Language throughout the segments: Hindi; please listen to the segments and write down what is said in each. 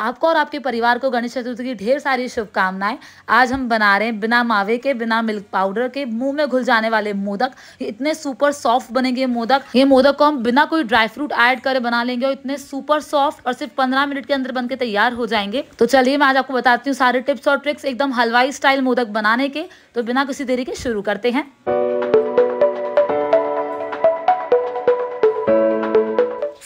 आपको और आपके परिवार को गणेश चतुर्थी की ढेर सारी शुभकामनाएं आज हम बना रहे हैं बिना मावे के बिना मिल्क पाउडर के मुंह में घुल जाने वाले मोदक इतने सुपर सॉफ्ट बनेंगे मोदक ये मोदक को हम बिना कोई ड्राई फ्रूट ऐड करे बना लेंगे और इतने सुपर सॉफ्ट और सिर्फ पंद्रह मिनट के अंदर बनके तैयार हो जाएंगे तो चलिए मैं आज आपको बताती हूँ सारे टिप्स और ट्रिक्स एकदम हलवाई स्टाइल मोदक बनाने के तो बिना किसी देरी के शुरू करते हैं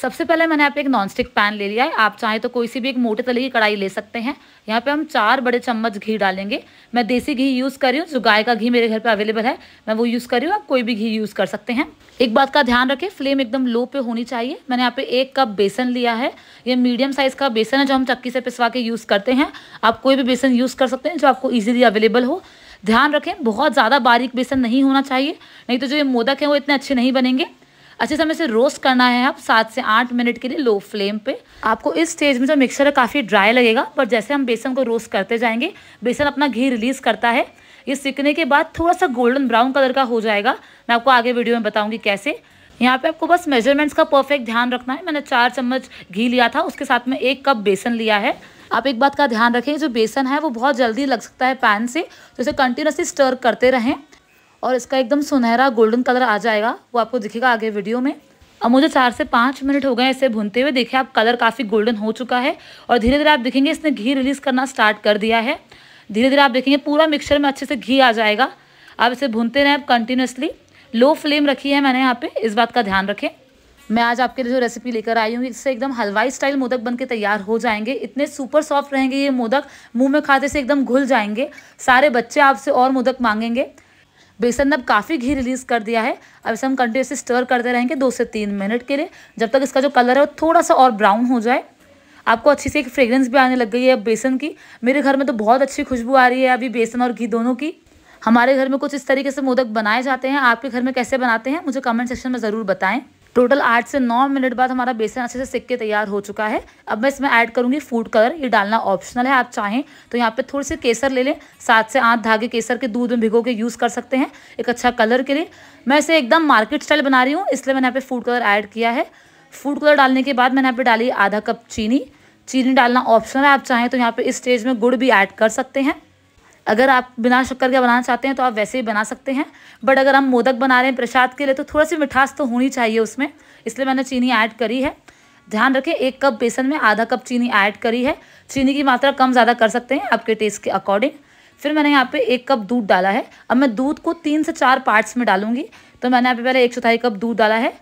सबसे पहले मैंने यहाँ पे एक नॉन स्टिक पैन ले लिया है आप चाहें तो कोई सी भी एक मोटे तले की कढ़ाई ले सकते हैं यहाँ पे हम चार बड़े चम्मच घी डालेंगे मैं देसी घी यूज़ कर रही हूँ जो गाय का घी मेरे घर पे अवेलेबल है मैं वो यूज़ कर रही हूँ आप कोई भी घी यूज़ कर सकते हैं एक बात का ध्यान रखें फ्लेम एकदम लो पे होनी चाहिए मैंने यहाँ पे एक कप बेसन लिया है ये मीडियम साइज़ का बेसन है जो हम चक्की से पिसवा के यूज़ करते हैं आप कोई भी बेसन यूज़ कर सकते हैं जो आपको ईजिली अवेलेबल हो ध्यान रखें बहुत ज़्यादा बारीक बेसन नहीं होना चाहिए नहीं तो जो ये मोदक हैं वो इतने अच्छे नहीं बनेंगे अच्छे समय से रोस्ट करना है आप सात से आठ मिनट के लिए लो फ्लेम पे आपको इस स्टेज में जो मिक्सचर है काफ़ी ड्राई लगेगा पर जैसे हम बेसन को रोस्ट करते जाएंगे बेसन अपना घी रिलीज़ करता है ये सीखने के बाद थोड़ा सा गोल्डन ब्राउन कलर का हो जाएगा मैं आपको आगे वीडियो में बताऊँगी कैसे यहाँ पे आपको बस मेजरमेंट्स का परफेक्ट ध्यान रखना है मैंने चार चम्मच घी लिया था उसके साथ में एक कप बेसन लिया है आप एक बात का ध्यान रखें जो बेसन है वो बहुत जल्दी लग सकता है पैन से तो इसे कंटिन्यूसली स्टर करते रहें और इसका एकदम सुनहरा गोल्डन कलर आ जाएगा वो आपको दिखेगा आगे वीडियो में अब मुझे चार से पाँच मिनट हो गए इसे भूनते हुए देखिए आप कलर काफ़ी गोल्डन हो चुका है और धीरे धीरे आप देखेंगे इसने घी रिलीज़ करना स्टार्ट कर दिया है धीरे धीरे आप देखेंगे पूरा मिक्सचर में अच्छे से घी आ जाएगा आप इसे भूनते रहें कंटिन्यूसली लो फ्लेम रखी है मैंने यहाँ पे इस बात का ध्यान रखें मैं आज आपके लिए जो रेसिपी लेकर आई हूँ इससे एकदम हलवाई स्टाइल मोदक बन के तैयार हो जाएंगे इतने सुपर सॉफ्ट रहेंगे ये मोदक मुंह में खाते से एकदम घुल जाएंगे सारे बच्चे आपसे और मोदक मांगेंगे बेसन ने अब काफ़ी घी रिलीज़ कर दिया है अब इसे हम कंटिन्यूसली स्टर करते रहेंगे दो से तीन मिनट के लिए जब तक इसका जो कलर है वो थोड़ा सा और ब्राउन हो जाए आपको अच्छी सी एक फ्रेग्रेंस भी आने लग गई है बेसन की मेरे घर में तो बहुत अच्छी खुशबू आ रही है अभी बेसन और घी दोनों की हमारे घर में कुछ इस तरीके से मोदक बनाए जाते हैं आपके घर में कैसे बनाते हैं मुझे कमेंट सेक्शन में ज़रूर बताएं टोटल आठ से नौ मिनट बाद हमारा बेसन अच्छे से सिक के तैयार हो चुका है अब मैं इसमें ऐड करूँगी फूड कलर ये डालना ऑप्शनल है आप चाहें तो यहाँ पे थोड़े से केसर ले लें सात से आठ धागे केसर के दूध में भिगो के यूज़ कर सकते हैं एक अच्छा कलर के लिए मैं इसे एकदम मार्केट स्टाइल बना रही हूँ इसलिए मैंने यहाँ पर फूड कलर ऐड किया है फूड कलर डालने के बाद मैंने यहाँ पर डाली आधा कप चीनी चीनी डालना ऑप्शनल है आप चाहें तो यहाँ पर इस स्टेज में गुड़ भी ऐड कर सकते हैं अगर आप बिना शक्कर के बनाना चाहते हैं तो आप वैसे ही बना सकते हैं बट अगर हम मोदक बना रहे हैं प्रसाद के लिए तो थोड़ा सी मिठास तो होनी चाहिए उसमें इसलिए मैंने चीनी ऐड करी है ध्यान रखें एक कप बेसन में आधा कप चीनी ऐड करी है चीनी की मात्रा कम ज़्यादा कर सकते हैं आपके टेस्ट के अकॉर्डिंग फिर मैंने यहाँ पे एक कप दूध डाला है अब मैं दूध को तीन से चार पार्ट्स में डालूंगी तो मैंने यहाँ पे पहले एक चौथाई कप दूध डाला है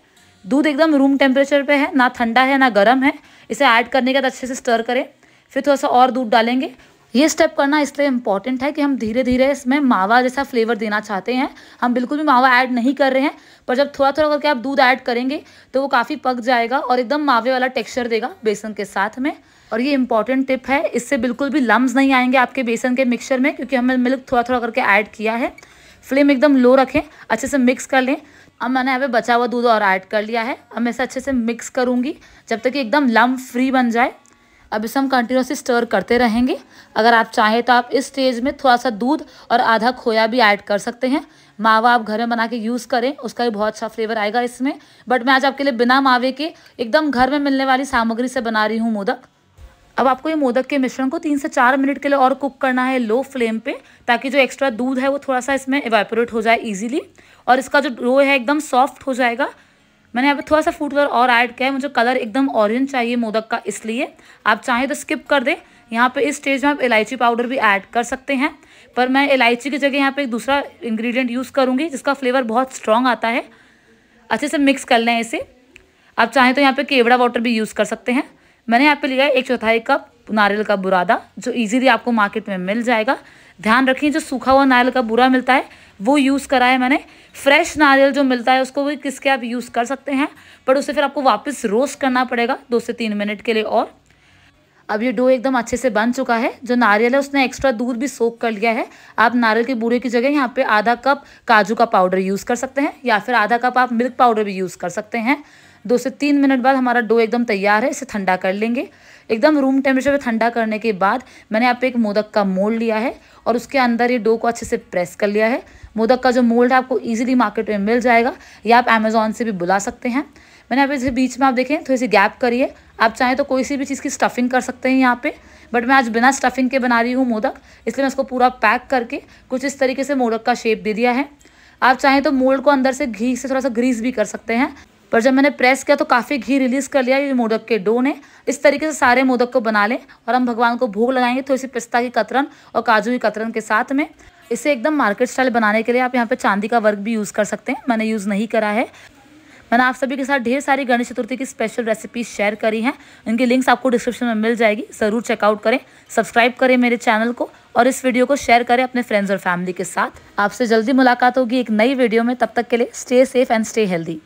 दूध एकदम रूम टेम्परेचर पे है ना ठंडा है ना गर्म है इसे ऐड करने के बाद अच्छे से स्टर करें फिर थोड़ा सा और दूध डालेंगे ये स्टेप करना इसलिए इम्पॉर्टेंट है कि हम धीरे धीरे इसमें मावा जैसा फ्लेवर देना चाहते हैं हम बिल्कुल भी मावा ऐड नहीं कर रहे हैं पर जब थोड़ा थोड़ा करके आप दूध ऐड करेंगे तो वो काफ़ी पक जाएगा और एकदम मावे वाला टेक्सचर देगा बेसन के साथ में और ये इंपॉर्टेंट टिप है इससे बिल्कुल भी लम्ब नहीं आएंगे आपके बेसन के मिक्सचर में क्योंकि हमने मिल्क थोड़ा थोड़ा करके ऐड किया है फ्लेम एकदम लो रखें अच्छे से मिक्स कर लें अब मैंने यहाँ पे बचा हुआ दूध और ऐड कर लिया है अब मैं इसे अच्छे से मिक्स करूँगी जब तक कि एकदम लम्ब फ्री बन जाए अब इसे हम कंटिन्यूसली स्टर करते रहेंगे अगर आप चाहें तो आप इस स्टेज में थोड़ा सा दूध और आधा खोया भी ऐड कर सकते हैं मावा आप घर में बना के यूज़ करें उसका भी बहुत अच्छा फ्लेवर आएगा इसमें बट मैं आज आपके लिए बिना मावे के एकदम घर में मिलने वाली सामग्री से बना रही हूँ मोदक अब आपको ये मोदक के मिश्रण को तीन से चार मिनट के लिए और कुक करना है लो फ्लेम पे ताकि जो एक्स्ट्रा दूध है वो थोड़ा सा इसमें एवेपोरेट हो जाए इजीली और इसका जो डो है एकदम सॉफ्ट हो जाएगा मैंने यहाँ पर थोड़ा सा फूड कलर और ऐड किया है मुझे कलर एकदम ऑरेंज चाहिए मोदक का इसलिए आप चाहें तो स्किप कर दें यहाँ पे इस स्टेज में आप इलायची पाउडर भी ऐड कर सकते हैं पर मैं इलायची की जगह यहाँ पे एक दूसरा इंग्रेडिएंट यूज़ करूँगी जिसका फ्लेवर बहुत स्ट्रॉन्ग आता है अच्छे से मिक्स कर लें इसे आप चाहें तो यहाँ पर केवड़ा वाटर भी यूज़ कर सकते हैं मैंने यहाँ पर लिया है एक चौथाई कप नारियल का बुरादा जो ईजिली आपको मार्केट में मिल जाएगा ध्यान रखें जो सूखा हुआ नारियल का बुरा मिलता है वो यूज़ करा है मैंने फ्रेश नारियल जो मिलता है उसको भी किसके आप यूज़ कर सकते हैं बट उसे फिर आपको वापस रोस्ट करना पड़ेगा दो से तीन मिनट के लिए और अब ये डो एकदम अच्छे से बन चुका है जो नारियल है उसने एक्स्ट्रा दूध भी सोख कर लिया है आप नारियल के बूढ़े की जगह यहाँ पे आधा कप काजू का पाउडर यूज़ कर सकते हैं या फिर आधा कप आप मिल्क पाउडर भी यूज़ कर सकते हैं दो से तीन मिनट बाद हमारा डो एकदम तैयार है इसे ठंडा कर लेंगे एकदम रूम टेम्परेचर पे ठंडा करने के बाद मैंने यहाँ पे एक मोदक का मोल्ड लिया है और उसके अंदर ये डो को अच्छे से प्रेस कर लिया है मोदक का जो मोल्ड है आपको ईजिली मार्केट में मिल जाएगा या आप अमेज़ोन से भी बुला सकते हैं मैंने यहाँ पे जैसे बीच में आप देखें थोड़ी सी गैप करिए आप चाहें तो कोई सी भी चीज़ की स्टफिंग कर सकते हैं यहाँ पे बट मैं आज बिना स्टफिंग के बना रही हूँ मोदक इसलिए मैं उसको पूरा पैक करके कुछ इस तरीके से मोदक का शेप दे दिया है आप चाहें तो मोल्ड को अंदर से घी से थोड़ा सा ग्रीस भी कर सकते हैं पर जब मैंने प्रेस किया तो काफ़ी घी रिलीज़ कर लिया ये मोदक के डो ने इस तरीके से सारे मोदक को बना लें और हम भगवान को भोग लगाएंगे थोड़ी तो सी पिस्ता की कतरन और काजू की कतरन के साथ में इसे एकदम मार्केट स्टाइल बनाने के लिए आप यहाँ पर चांदी का वर्क भी यूज़ कर सकते हैं मैंने यूज़ नहीं करा है मैंने आप सभी के साथ ढेर सारी गणेश चतुर्थी की स्पेशल रेसिपीज शेयर करी हैं इनकी लिंक्स आपको डिस्क्रिप्शन में मिल जाएगी ज़रूर चेकआउट करें सब्सक्राइब करें मेरे चैनल को और इस वीडियो को शेयर करें अपने फ्रेंड्स और फैमिली के साथ आपसे जल्दी मुलाकात होगी एक नई वीडियो में तब तक के लिए stay safe and stay healthy